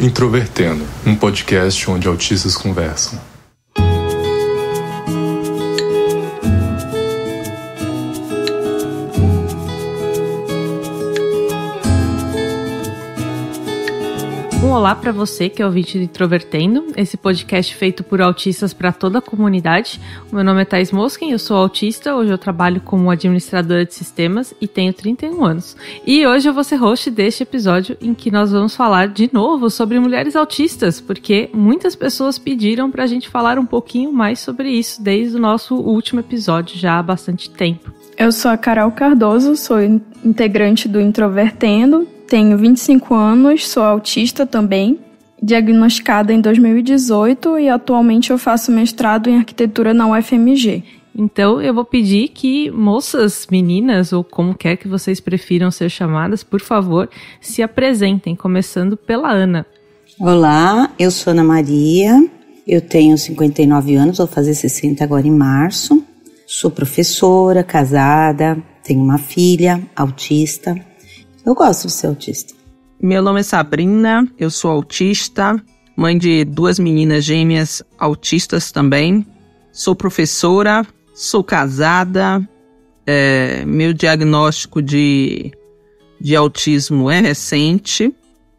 Introvertendo, um podcast onde autistas conversam. olá para você que é ouvinte do Introvertendo, esse podcast feito por autistas para toda a comunidade. O meu nome é Thais Mosken, eu sou autista, hoje eu trabalho como administradora de sistemas e tenho 31 anos. E hoje eu vou ser host deste episódio em que nós vamos falar de novo sobre mulheres autistas, porque muitas pessoas pediram para a gente falar um pouquinho mais sobre isso desde o nosso último episódio já há bastante tempo. Eu sou a Carol Cardoso, sou integrante do Introvertendo tenho 25 anos, sou autista também, diagnosticada em 2018 e atualmente eu faço mestrado em arquitetura na UFMG. Então eu vou pedir que moças, meninas ou como quer que vocês prefiram ser chamadas, por favor, se apresentem, começando pela Ana. Olá, eu sou Ana Maria, eu tenho 59 anos, vou fazer 60 agora em março. Sou professora, casada, tenho uma filha autista, eu gosto de ser autista. Meu nome é Sabrina, eu sou autista, mãe de duas meninas gêmeas autistas também. Sou professora, sou casada. É, meu diagnóstico de, de autismo é recente.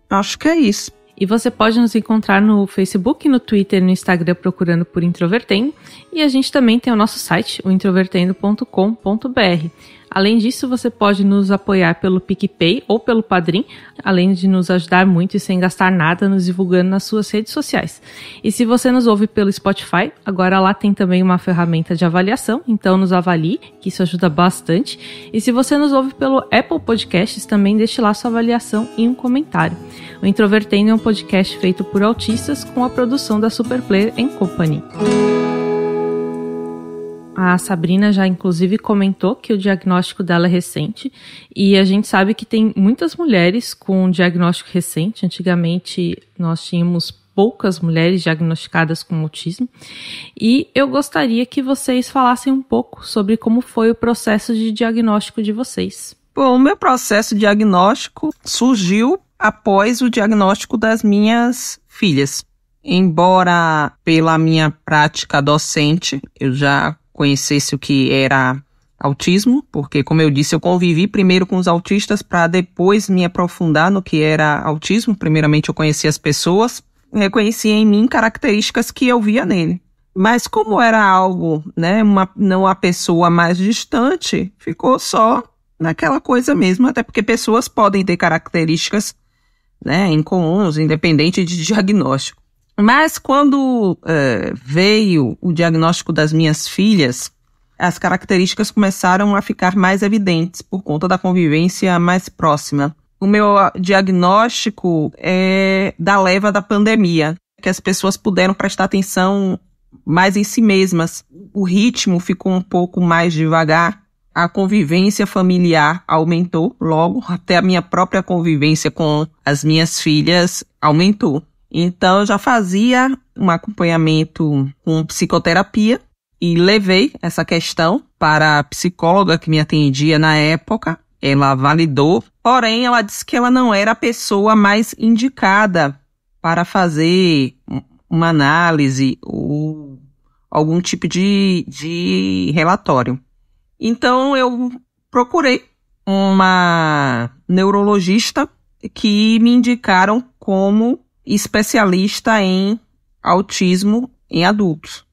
Acho que é isso. E você pode nos encontrar no Facebook, no Twitter no Instagram procurando por Introvertendo. E a gente também tem o nosso site, o introvertendo.com.br. Além disso, você pode nos apoiar pelo PicPay ou pelo Padrim, além de nos ajudar muito e sem gastar nada nos divulgando nas suas redes sociais. E se você nos ouve pelo Spotify, agora lá tem também uma ferramenta de avaliação, então nos avalie, que isso ajuda bastante. E se você nos ouve pelo Apple Podcasts, também deixe lá sua avaliação e um comentário. O Introvertendo é um podcast feito por autistas com a produção da Superplayer em Company. A Sabrina já, inclusive, comentou que o diagnóstico dela é recente e a gente sabe que tem muitas mulheres com um diagnóstico recente. Antigamente, nós tínhamos poucas mulheres diagnosticadas com autismo e eu gostaria que vocês falassem um pouco sobre como foi o processo de diagnóstico de vocês. Bom, o meu processo diagnóstico surgiu após o diagnóstico das minhas filhas. Embora pela minha prática docente eu já conhecesse o que era autismo, porque, como eu disse, eu convivi primeiro com os autistas para depois me aprofundar no que era autismo. Primeiramente, eu conheci as pessoas, reconheci em mim características que eu via nele. Mas como era algo, né, uma, não a pessoa mais distante, ficou só naquela coisa mesmo, até porque pessoas podem ter características, né, incomuns, independente de diagnóstico. Mas quando é, veio o diagnóstico das minhas filhas, as características começaram a ficar mais evidentes por conta da convivência mais próxima. O meu ah, diagnóstico é da leva da pandemia, que as pessoas puderam prestar atenção mais em si mesmas. O ritmo ficou um pouco mais devagar, a convivência familiar aumentou logo, até a minha própria convivência com as minhas filhas aumentou. Então eu já fazia um acompanhamento com psicoterapia e levei essa questão para a psicóloga que me atendia na época. Ela validou, porém ela disse que ela não era a pessoa mais indicada para fazer uma análise ou algum tipo de, de relatório. Então eu procurei uma neurologista que me indicaram como especialista em autismo em adultos.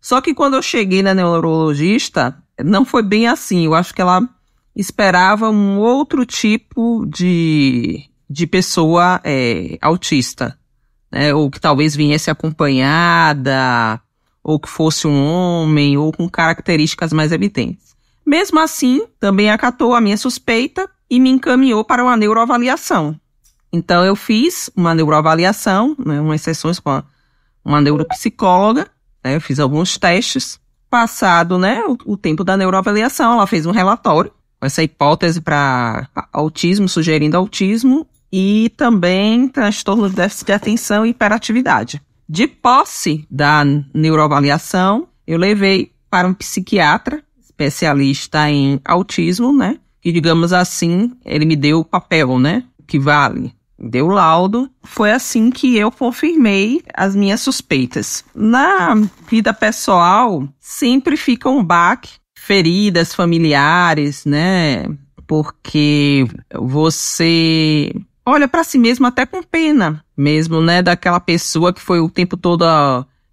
Só que quando eu cheguei na neurologista, não foi bem assim. Eu acho que ela esperava um outro tipo de, de pessoa é, autista, né? ou que talvez viesse acompanhada, ou que fosse um homem, ou com características mais evidentes. Mesmo assim, também acatou a minha suspeita e me encaminhou para uma neuroavaliação. Então, eu fiz uma neuroavaliação, né, umas sessões com uma neuropsicóloga, né, eu fiz alguns testes. Passado né, o, o tempo da neuroavaliação, ela fez um relatório com essa hipótese para autismo, sugerindo autismo, e também transtorno de déficit de atenção e hiperatividade. De posse da neuroavaliação, eu levei para um psiquiatra, especialista em autismo, né? Que digamos assim, ele me deu o papel, né? Que vale deu laudo. Foi assim que eu confirmei as minhas suspeitas. Na vida pessoal, sempre fica um baque, feridas familiares, né? Porque você olha para si mesmo até com pena, mesmo, né, daquela pessoa que foi o tempo todo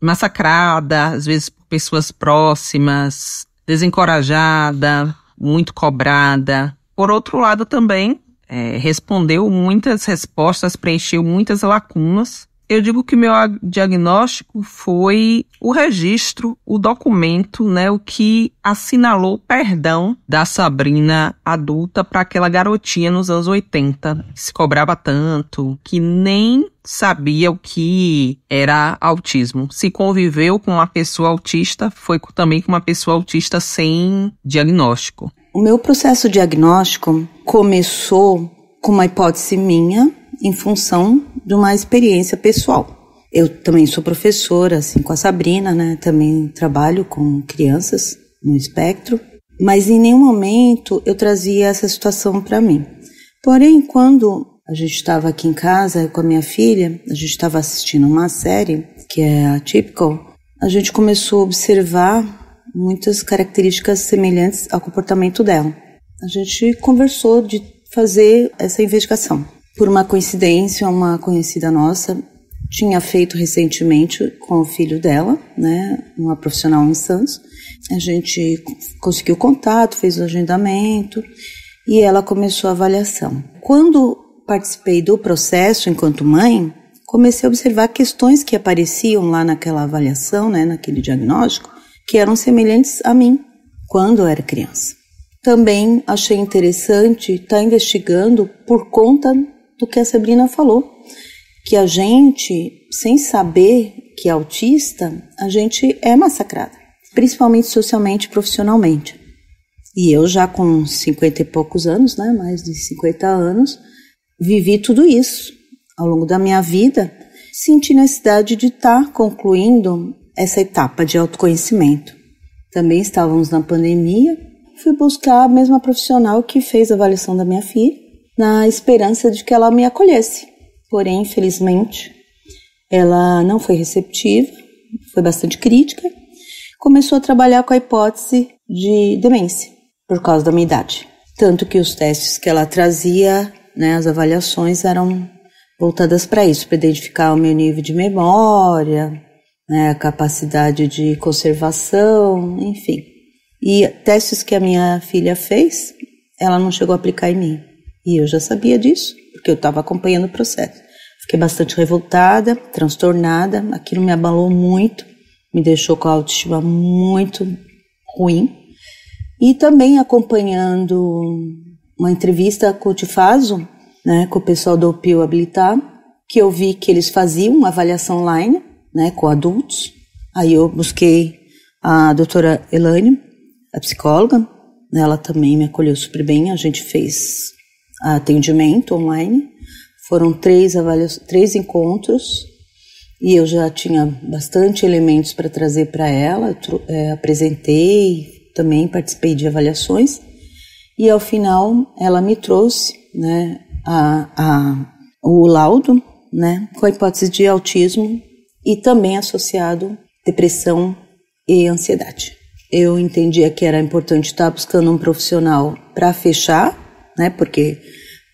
massacrada, às vezes por pessoas próximas, desencorajada, muito cobrada. Por outro lado também, é, respondeu muitas respostas, preencheu muitas lacunas. Eu digo que meu diagnóstico foi o registro, o documento, né, o que assinalou o perdão da Sabrina adulta para aquela garotinha nos anos 80, que se cobrava tanto, que nem sabia o que era autismo. Se conviveu com uma pessoa autista, foi também com uma pessoa autista sem diagnóstico. O meu processo diagnóstico começou com uma hipótese minha em função de uma experiência pessoal. Eu também sou professora, assim, com a Sabrina, né? Também trabalho com crianças no espectro, mas em nenhum momento eu trazia essa situação para mim. Porém, quando a gente estava aqui em casa com a minha filha, a gente estava assistindo uma série que é a Typical, a gente começou a observar muitas características semelhantes ao comportamento dela. A gente conversou de fazer essa investigação. Por uma coincidência, uma conhecida nossa tinha feito recentemente com o filho dela, né, uma profissional em Santos. A gente conseguiu contato, fez o agendamento e ela começou a avaliação. Quando participei do processo enquanto mãe, comecei a observar questões que apareciam lá naquela avaliação, né, naquele diagnóstico, que eram semelhantes a mim quando eu era criança. Também achei interessante estar tá investigando por conta do que a Sabrina falou, que a gente, sem saber que é autista, a gente é massacrada, principalmente socialmente e profissionalmente. E eu já com 50 e poucos anos, né, mais de 50 anos, vivi tudo isso ao longo da minha vida, senti necessidade de estar tá concluindo essa etapa de autoconhecimento. Também estávamos na pandemia, fui buscar a mesma profissional que fez a avaliação da minha filha, na esperança de que ela me acolhesse. Porém, infelizmente, ela não foi receptiva, foi bastante crítica. Começou a trabalhar com a hipótese de demência por causa da minha idade. Tanto que os testes que ela trazia, né, as avaliações eram voltadas para isso, para identificar o meu nível de memória, né, a capacidade de conservação, enfim. E testes que a minha filha fez, ela não chegou a aplicar em mim. E eu já sabia disso, porque eu estava acompanhando o processo. Fiquei bastante revoltada, transtornada, aquilo me abalou muito, me deixou com a autoestima muito ruim. E também acompanhando uma entrevista com o Tifazo, né, com o pessoal do Opio Habilitar, que eu vi que eles faziam uma avaliação online né, com adultos. Aí eu busquei a doutora Elaine, a psicóloga, né, ela também me acolheu super bem. A gente fez atendimento online. Foram três, três encontros e eu já tinha bastante elementos para trazer para ela. É, apresentei, também participei de avaliações. E ao final ela me trouxe né, a, a, o laudo né, com a hipótese de autismo e também associado depressão e ansiedade. Eu entendia que era importante estar buscando um profissional para fechar, né? Porque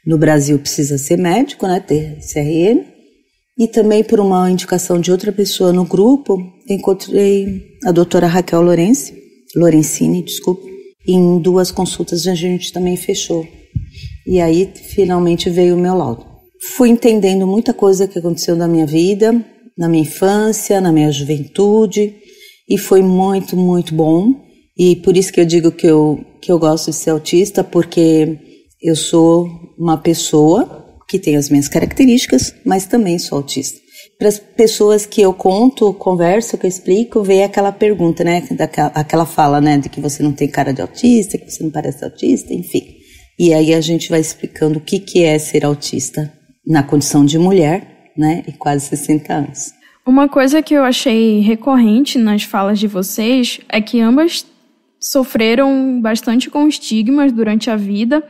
no Brasil precisa ser médico, né? Ter CRM. E também por uma indicação de outra pessoa no grupo, encontrei a doutora Raquel Lorenzi, Lorencini, desculpe. em duas consultas a gente também fechou. E aí finalmente veio o meu laudo. Fui entendendo muita coisa que aconteceu na minha vida, na minha infância, na minha juventude, e foi muito, muito bom. E por isso que eu digo que eu, que eu gosto de ser autista, porque eu sou uma pessoa que tem as minhas características, mas também sou autista. Para as pessoas que eu conto, converso, que eu explico, vem aquela pergunta, né? Daquela, aquela fala, né? De que você não tem cara de autista, que você não parece autista, enfim. E aí a gente vai explicando o que, que é ser autista na condição de mulher né? E quase 60 anos. Uma coisa que eu achei recorrente nas falas de vocês é que ambas sofreram bastante com estigmas durante a vida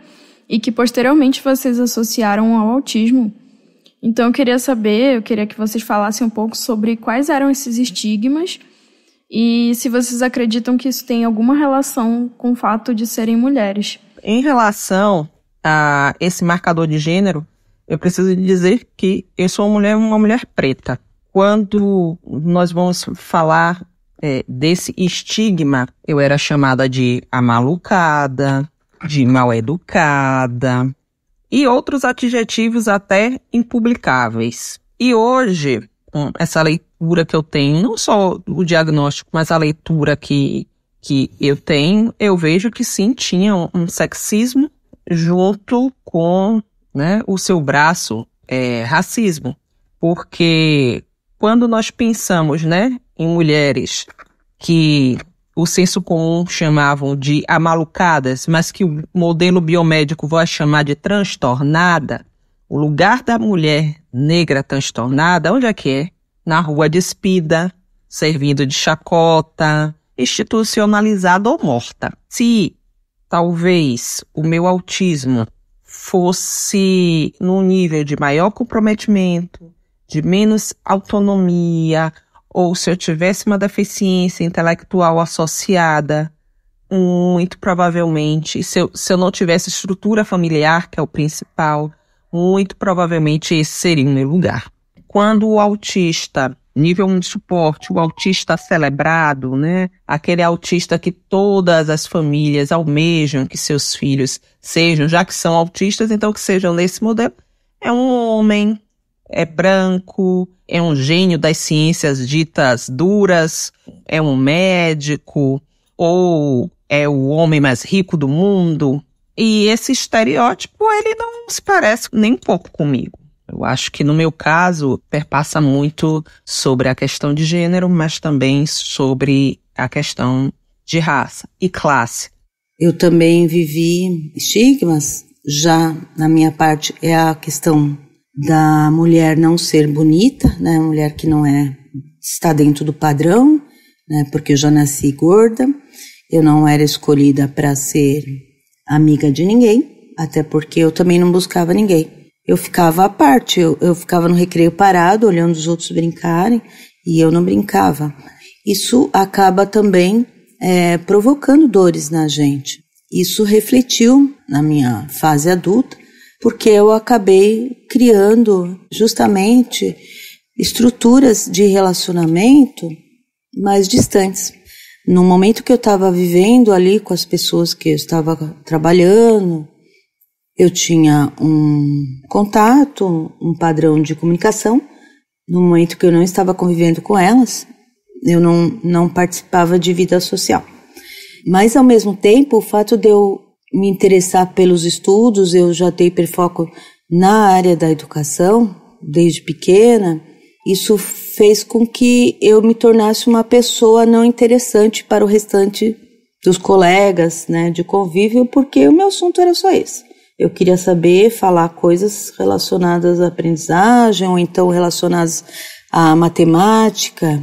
e que posteriormente vocês associaram ao autismo. Então eu queria saber, eu queria que vocês falassem um pouco sobre quais eram esses estigmas e se vocês acreditam que isso tem alguma relação com o fato de serem mulheres. Em relação a esse marcador de gênero, eu preciso dizer que eu sou uma mulher, uma mulher preta. Quando nós vamos falar é, desse estigma, eu era chamada de amalucada, de mal educada e outros adjetivos até impublicáveis. E hoje, essa leitura que eu tenho, não só o diagnóstico, mas a leitura que, que eu tenho, eu vejo que sim, tinha um sexismo junto com né, o seu braço é racismo, porque quando nós pensamos, né, em mulheres que o senso comum chamavam de amalucadas, mas que o modelo biomédico vai chamar de transtornada, o lugar da mulher negra transtornada, onde é que é? Na rua despida, servindo de chacota, institucionalizada ou morta. Se talvez o meu autismo fosse num nível de maior comprometimento, de menos autonomia, ou se eu tivesse uma deficiência intelectual associada, muito provavelmente, se eu, se eu não tivesse estrutura familiar, que é o principal, muito provavelmente esse seria o meu lugar. Quando o autista nível 1 de suporte, o autista celebrado, né? Aquele autista que todas as famílias almejam que seus filhos sejam, já que são autistas, então que sejam nesse modelo. É um homem, é branco, é um gênio das ciências ditas duras, é um médico, ou é o homem mais rico do mundo. E esse estereótipo, ele não se parece nem um pouco comigo. Eu acho que no meu caso perpassa muito sobre a questão de gênero, mas também sobre a questão de raça e classe. Eu também vivi estigmas, já na minha parte é a questão da mulher não ser bonita, né, mulher que não é está dentro do padrão, né, porque eu já nasci gorda, eu não era escolhida para ser amiga de ninguém, até porque eu também não buscava ninguém eu ficava à parte, eu, eu ficava no recreio parado, olhando os outros brincarem, e eu não brincava. Isso acaba também é, provocando dores na gente. Isso refletiu na minha fase adulta, porque eu acabei criando justamente estruturas de relacionamento mais distantes. No momento que eu estava vivendo ali com as pessoas que eu estava trabalhando, eu tinha um contato, um padrão de comunicação. No momento que eu não estava convivendo com elas, eu não, não participava de vida social. Mas, ao mesmo tempo, o fato de eu me interessar pelos estudos, eu já dei hiperfoco na área da educação, desde pequena, isso fez com que eu me tornasse uma pessoa não interessante para o restante dos colegas, né, de convívio, porque o meu assunto era só esse. Eu queria saber falar coisas relacionadas à aprendizagem ou então relacionadas à matemática.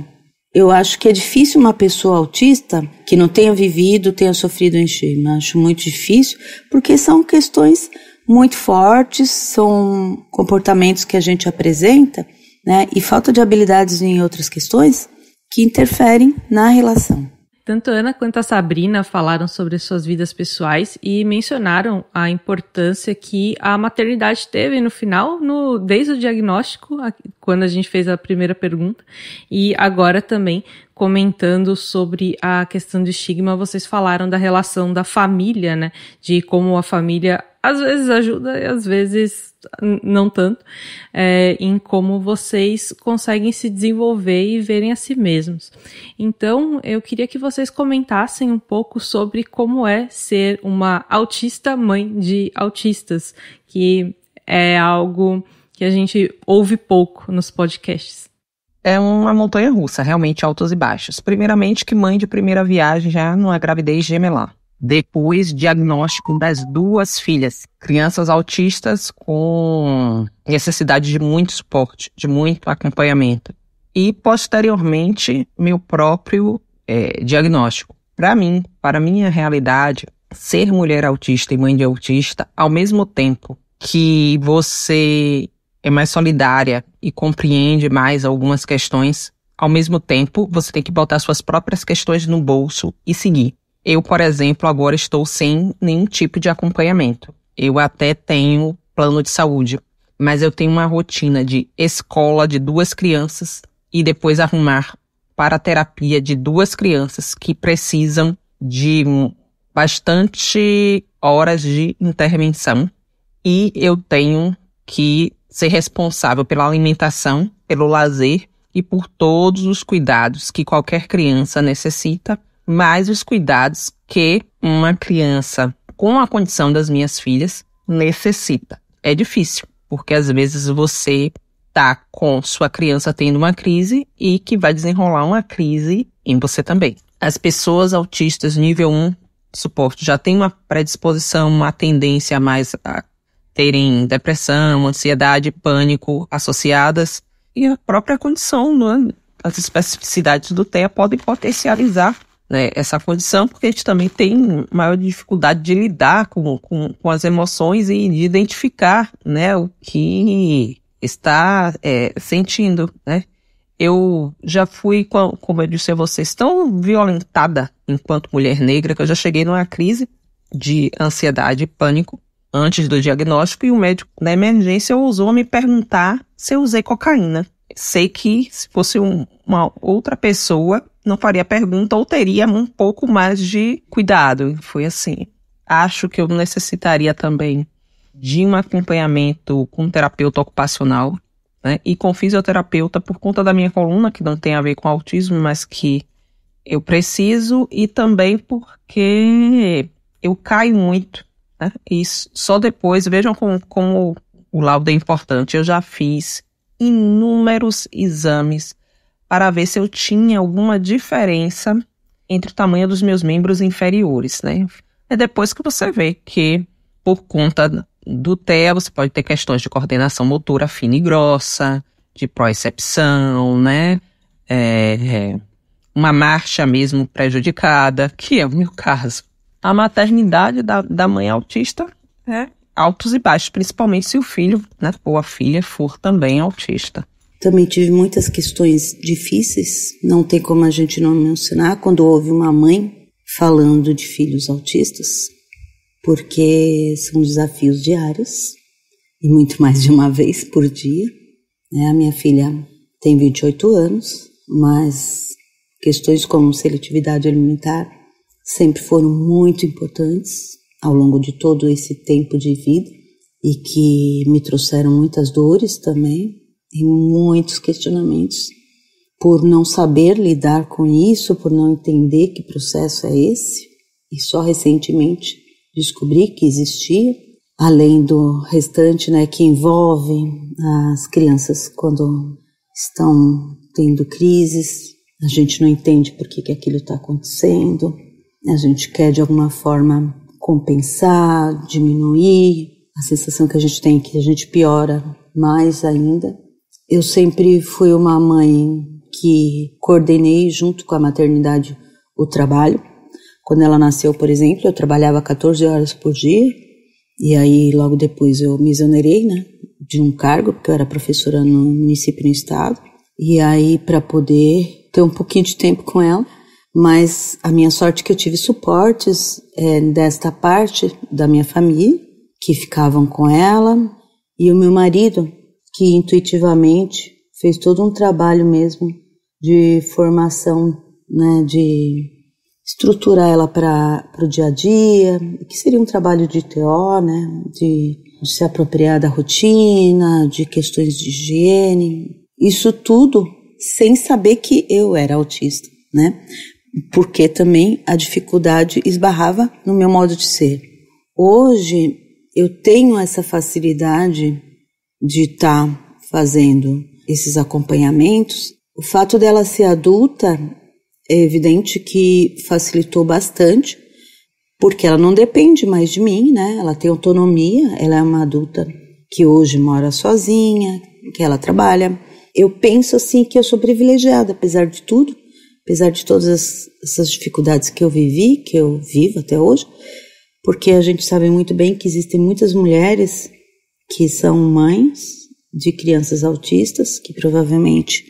Eu acho que é difícil uma pessoa autista que não tenha vivido, tenha sofrido enxerma. Acho muito difícil, porque são questões muito fortes, são comportamentos que a gente apresenta, né? E falta de habilidades em outras questões que interferem na relação. Tanto a Ana quanto a Sabrina falaram sobre suas vidas pessoais e mencionaram a importância que a maternidade teve no final, no, desde o diagnóstico, quando a gente fez a primeira pergunta, e agora também comentando sobre a questão do estigma, vocês falaram da relação da família, né? De como a família às vezes ajuda e às vezes não tanto, é, em como vocês conseguem se desenvolver e verem a si mesmos. Então, eu queria que vocês comentassem um pouco sobre como é ser uma autista mãe de autistas, que é algo que a gente ouve pouco nos podcasts. É uma montanha russa, realmente altos e baixos. Primeiramente, que mãe de primeira viagem já não é gravidez gemelar depois diagnóstico das duas filhas, crianças autistas com necessidade de muito suporte, de muito acompanhamento. E posteriormente, meu próprio é, diagnóstico. Para mim, para minha realidade, ser mulher autista e mãe de autista, ao mesmo tempo que você é mais solidária e compreende mais algumas questões, ao mesmo tempo você tem que botar suas próprias questões no bolso e seguir. Eu, por exemplo, agora estou sem nenhum tipo de acompanhamento. Eu até tenho plano de saúde, mas eu tenho uma rotina de escola de duas crianças e depois arrumar para terapia de duas crianças que precisam de bastante horas de intervenção e eu tenho que ser responsável pela alimentação, pelo lazer e por todos os cuidados que qualquer criança necessita mais os cuidados que uma criança com a condição das minhas filhas necessita. É difícil, porque às vezes você tá com sua criança tendo uma crise e que vai desenrolar uma crise em você também. As pessoas autistas nível 1 suporte já têm uma predisposição, uma tendência a mais a terem depressão, ansiedade, pânico associadas e a própria condição, né? as especificidades do TEA podem potencializar né, essa condição, porque a gente também tem maior dificuldade de lidar com, com, com as emoções e de identificar né, o que está é, sentindo. Né? Eu já fui, como eu disse a vocês, tão violentada enquanto mulher negra que eu já cheguei numa crise de ansiedade e pânico antes do diagnóstico e o médico na emergência ousou me perguntar se eu usei cocaína sei que se fosse um, uma outra pessoa, não faria pergunta ou teria um pouco mais de cuidado. Foi assim. Acho que eu necessitaria também de um acompanhamento com um terapeuta ocupacional, né? E com fisioterapeuta por conta da minha coluna, que não tem a ver com autismo, mas que eu preciso, e também porque eu caio muito, né? E só depois, vejam como, como o laudo é importante. Eu já fiz inúmeros exames para ver se eu tinha alguma diferença entre o tamanho dos meus membros inferiores, né? É depois que você vê que, por conta do TEA, você pode ter questões de coordenação motora fina e grossa, de propriocepção, né? É, é, uma marcha mesmo prejudicada, que é o meu caso. A maternidade da, da mãe autista é altos e baixos, principalmente se o filho né, ou a filha for também autista. Também tive muitas questões difíceis, não tem como a gente não mencionar, quando houve uma mãe falando de filhos autistas, porque são desafios diários, e muito mais de uma vez por dia. Né? A minha filha tem 28 anos, mas questões como seletividade alimentar sempre foram muito importantes ao longo de todo esse tempo de vida e que me trouxeram muitas dores também e muitos questionamentos por não saber lidar com isso, por não entender que processo é esse e só recentemente descobri que existia, além do restante, né, que envolve as crianças quando estão tendo crises, a gente não entende por que, que aquilo está acontecendo, a gente quer de alguma forma compensar, diminuir a sensação que a gente tem que a gente piora mais ainda. Eu sempre fui uma mãe que coordenei junto com a maternidade o trabalho. Quando ela nasceu, por exemplo, eu trabalhava 14 horas por dia e aí logo depois eu me exonerei, né, de um cargo porque eu era professora no município e no estado. E aí para poder ter um pouquinho de tempo com ela, mas a minha sorte é que eu tive suportes é, desta parte da minha família, que ficavam com ela, e o meu marido, que intuitivamente fez todo um trabalho mesmo de formação, né, de estruturar ela para o dia a dia, que seria um trabalho de TO, né, de, de se apropriar da rotina, de questões de higiene, isso tudo sem saber que eu era autista, né? porque também a dificuldade esbarrava no meu modo de ser. Hoje eu tenho essa facilidade de estar tá fazendo esses acompanhamentos. O fato dela ser adulta é evidente que facilitou bastante, porque ela não depende mais de mim, né? Ela tem autonomia, ela é uma adulta que hoje mora sozinha, que ela trabalha. Eu penso assim que eu sou privilegiada, apesar de tudo, apesar de todas essas dificuldades que eu vivi, que eu vivo até hoje, porque a gente sabe muito bem que existem muitas mulheres que são mães de crianças autistas, que provavelmente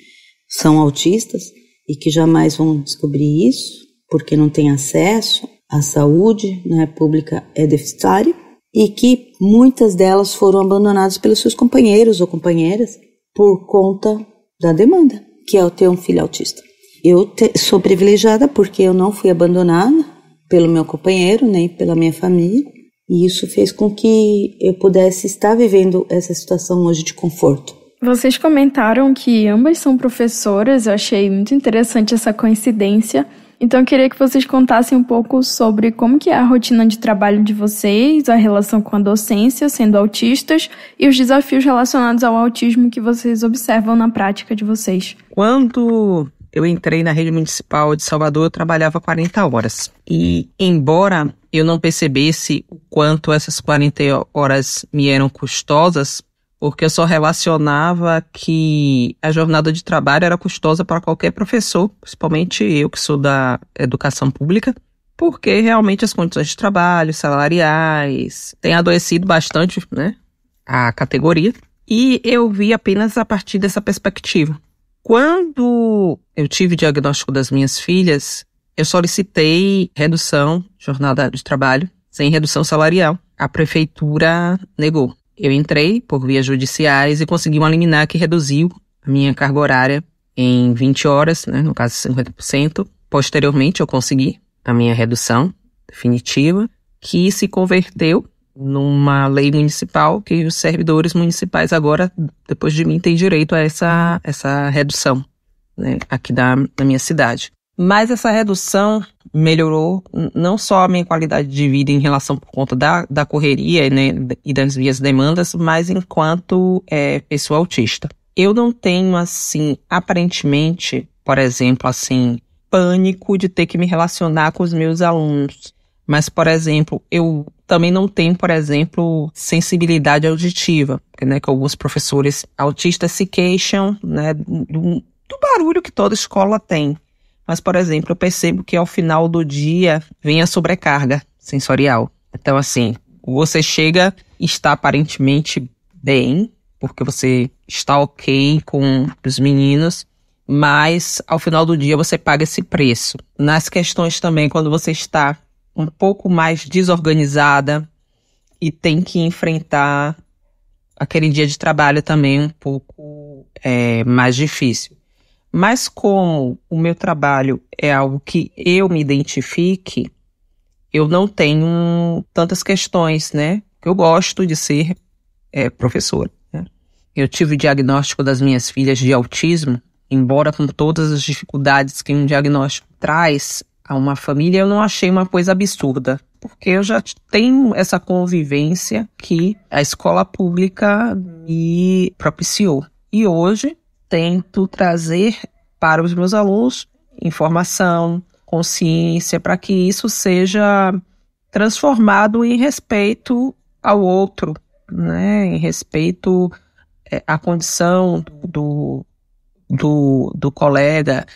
são autistas e que jamais vão descobrir isso, porque não têm acesso à saúde né, pública é deficitária, e que muitas delas foram abandonadas pelos seus companheiros ou companheiras por conta da demanda, que é o ter um filho autista. Eu te, sou privilegiada porque eu não fui abandonada pelo meu companheiro, nem pela minha família, e isso fez com que eu pudesse estar vivendo essa situação hoje de conforto. Vocês comentaram que ambas são professoras, eu achei muito interessante essa coincidência. Então eu queria que vocês contassem um pouco sobre como que é a rotina de trabalho de vocês, a relação com a docência, sendo autistas, e os desafios relacionados ao autismo que vocês observam na prática de vocês. Quando eu entrei na rede municipal de Salvador, eu trabalhava 40 horas. E embora eu não percebesse o quanto essas 40 horas me eram custosas, porque eu só relacionava que a jornada de trabalho era custosa para qualquer professor, principalmente eu que sou da educação pública, porque realmente as condições de trabalho, salariais, tem adoecido bastante, né, a categoria. E eu vi apenas a partir dessa perspectiva. Quando eu tive diagnóstico das minhas filhas, eu solicitei redução jornada de trabalho, sem redução salarial. A prefeitura negou. Eu entrei por vias judiciais e consegui uma liminar que reduziu a minha carga horária em 20 horas, né, no caso 50%. Posteriormente, eu consegui a minha redução definitiva, que se converteu numa lei municipal que os servidores municipais agora, depois de mim, têm direito a essa, essa redução né, aqui da, da minha cidade. Mas essa redução melhorou não só a minha qualidade de vida em relação por conta da, da correria né, e das minhas demandas, mas enquanto é, pessoa autista. Eu não tenho, assim, aparentemente, por exemplo, assim, pânico de ter que me relacionar com os meus alunos mas, por exemplo, eu também não tenho, por exemplo, sensibilidade auditiva, né, que alguns professores autistas se queixam né, do, do barulho que toda escola tem. Mas, por exemplo, eu percebo que ao final do dia vem a sobrecarga sensorial. Então, assim, você chega e está aparentemente bem, porque você está ok com os meninos, mas ao final do dia você paga esse preço. Nas questões também, quando você está um pouco mais desorganizada e tem que enfrentar aquele dia de trabalho também um pouco é, mais difícil. Mas como o meu trabalho é algo que eu me identifique, eu não tenho tantas questões, né? Eu gosto de ser é, professora. Né? Eu tive o diagnóstico das minhas filhas de autismo, embora com todas as dificuldades que um diagnóstico traz, a uma família, eu não achei uma coisa absurda, porque eu já tenho essa convivência que a escola pública me propiciou. E hoje tento trazer para os meus alunos informação, consciência, para que isso seja transformado em respeito ao outro, né? em respeito eh, à condição do, do, do colega,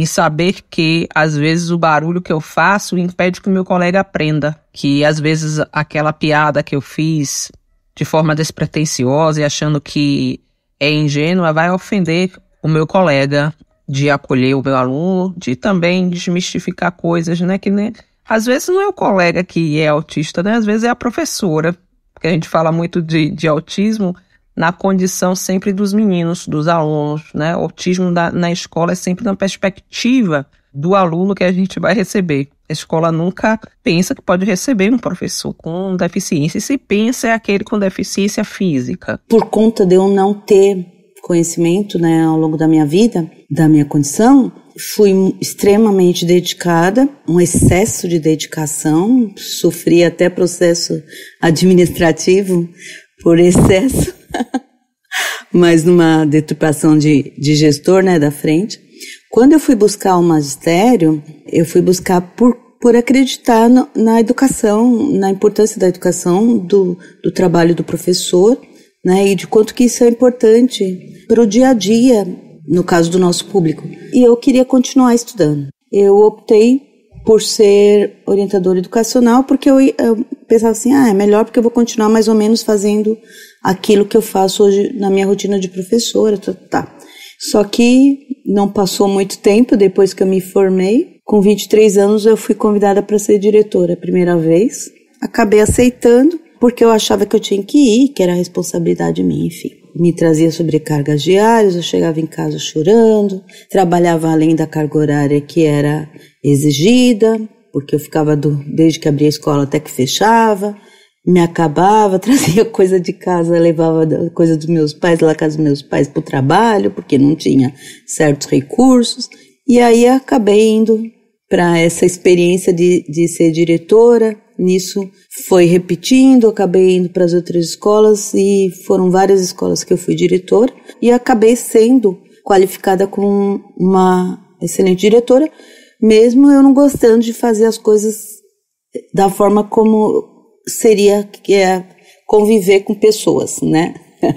em saber que às vezes o barulho que eu faço impede que o meu colega aprenda, que às vezes aquela piada que eu fiz de forma despretensiosa e achando que é ingênua vai ofender o meu colega de acolher o meu aluno, de também desmistificar coisas, né, que nem às vezes não é o colega que é autista, né? Às vezes é a professora, porque a gente fala muito de, de autismo, na condição sempre dos meninos, dos alunos, né? O autismo na escola é sempre na perspectiva do aluno que a gente vai receber. A escola nunca pensa que pode receber um professor com deficiência, e se pensa é aquele com deficiência física. Por conta de eu não ter conhecimento, né, ao longo da minha vida, da minha condição, fui extremamente dedicada, um excesso de dedicação, sofri até processo administrativo por excesso mas numa deturpação de, de gestor, né, da frente. Quando eu fui buscar o magistério, eu fui buscar por, por acreditar no, na educação, na importância da educação, do, do trabalho do professor, né, e de quanto que isso é importante para o dia a dia, no caso do nosso público. E eu queria continuar estudando. Eu optei por ser orientadora educacional, porque eu, eu pensava assim, ah, é melhor porque eu vou continuar mais ou menos fazendo aquilo que eu faço hoje na minha rotina de professora, tá. tá. Só que não passou muito tempo depois que eu me formei. Com 23 anos eu fui convidada para ser diretora a primeira vez. Acabei aceitando porque eu achava que eu tinha que ir, que era responsabilidade minha, enfim. Me trazia sobrecargas diárias, eu chegava em casa chorando, trabalhava além da carga horária que era exigida, porque eu ficava do, desde que abria a escola até que fechava me acabava, trazia coisa de casa, levava coisa dos meus pais, lá casa dos meus pais para o trabalho, porque não tinha certos recursos. E aí acabei indo para essa experiência de, de ser diretora. Nisso foi repetindo, acabei indo para as outras escolas e foram várias escolas que eu fui diretora e acabei sendo qualificada como uma excelente diretora, mesmo eu não gostando de fazer as coisas da forma como seria que é, conviver com pessoas, né?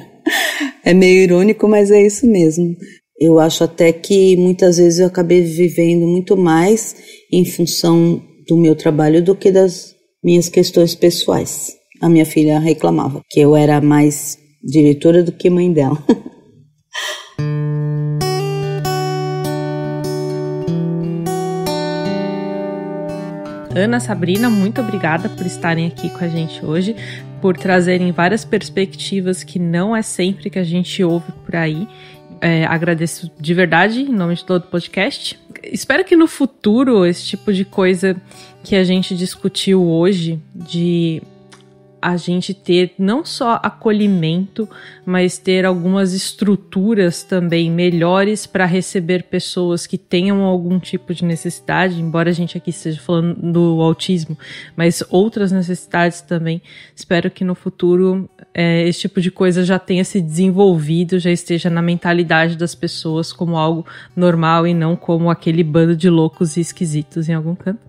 é meio irônico, mas é isso mesmo. Eu acho até que muitas vezes eu acabei vivendo muito mais em função do meu trabalho do que das minhas questões pessoais. A minha filha reclamava que eu era mais diretora do que mãe dela. Ana, Sabrina, muito obrigada por estarem aqui com a gente hoje, por trazerem várias perspectivas que não é sempre que a gente ouve por aí. É, agradeço de verdade em nome de todo o podcast. Espero que no futuro esse tipo de coisa que a gente discutiu hoje, de a gente ter não só acolhimento, mas ter algumas estruturas também melhores para receber pessoas que tenham algum tipo de necessidade, embora a gente aqui esteja falando do autismo, mas outras necessidades também. Espero que no futuro é, esse tipo de coisa já tenha se desenvolvido, já esteja na mentalidade das pessoas como algo normal e não como aquele bando de loucos e esquisitos em algum canto.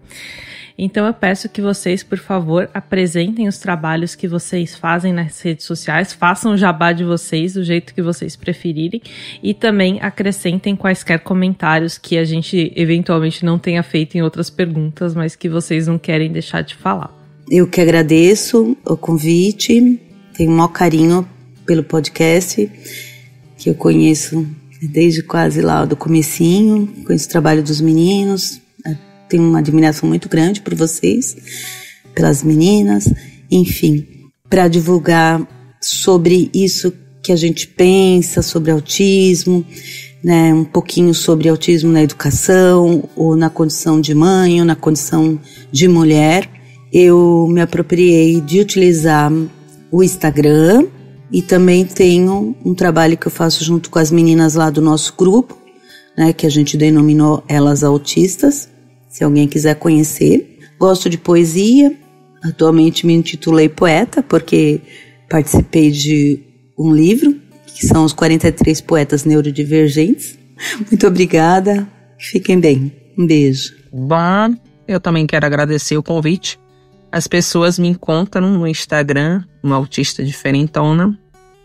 Então eu peço que vocês, por favor, apresentem os trabalhos que vocês fazem nas redes sociais, façam o jabá de vocês do jeito que vocês preferirem e também acrescentem quaisquer comentários que a gente eventualmente não tenha feito em outras perguntas, mas que vocês não querem deixar de falar. Eu que agradeço o convite, tenho o maior carinho pelo podcast que eu conheço desde quase lá do comecinho, conheço o trabalho dos meninos, tenho uma admiração muito grande por vocês, pelas meninas, enfim, para divulgar sobre isso que a gente pensa sobre autismo, né, um pouquinho sobre autismo na educação, ou na condição de mãe, ou na condição de mulher. Eu me apropriei de utilizar o Instagram e também tenho um trabalho que eu faço junto com as meninas lá do nosso grupo, né, que a gente denominou Elas Autistas se alguém quiser conhecer. Gosto de poesia, atualmente me intitulei poeta, porque participei de um livro, que são os 43 poetas neurodivergentes. Muito obrigada, fiquem bem. Um beijo. Bom, eu também quero agradecer o convite. As pessoas me encontram no Instagram, no Autista Diferentona,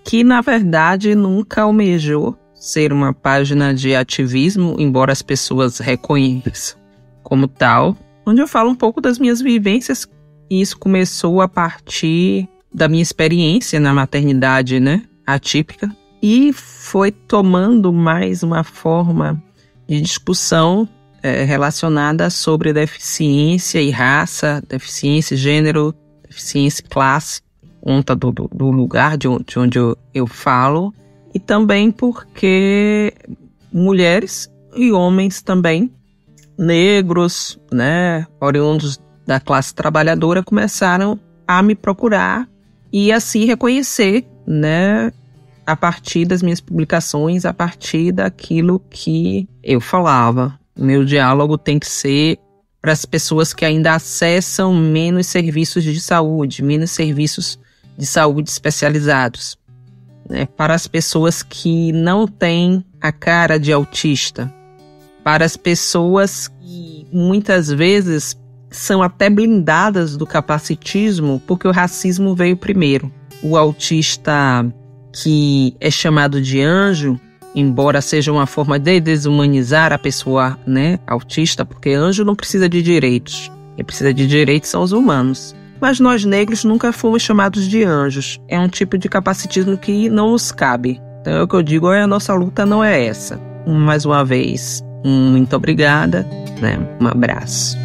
que na verdade nunca almejou ser uma página de ativismo, embora as pessoas reconheçam como tal, onde eu falo um pouco das minhas vivências. E isso começou a partir da minha experiência na maternidade, né? Atípica. E foi tomando mais uma forma de discussão é, relacionada sobre deficiência e raça, deficiência e gênero, deficiência e classe, conta do, do lugar de onde, de onde eu, eu falo. E também porque mulheres e homens também negros, né, oriundos da classe trabalhadora, começaram a me procurar e a se reconhecer, né, a partir das minhas publicações, a partir daquilo que eu falava. Meu diálogo tem que ser para as pessoas que ainda acessam menos serviços de saúde, menos serviços de saúde especializados. Né? Para as pessoas que não têm a cara de autista, para as pessoas que muitas vezes são até blindadas do capacitismo porque o racismo veio primeiro. O autista que é chamado de anjo, embora seja uma forma de desumanizar a pessoa, né, autista, porque anjo não precisa de direitos. Quem precisa de direitos são os humanos. Mas nós negros nunca fomos chamados de anjos. É um tipo de capacitismo que não nos cabe. Então é o que eu digo, é a nossa luta não é essa. Mais uma vez, muito obrigada, né? Um abraço.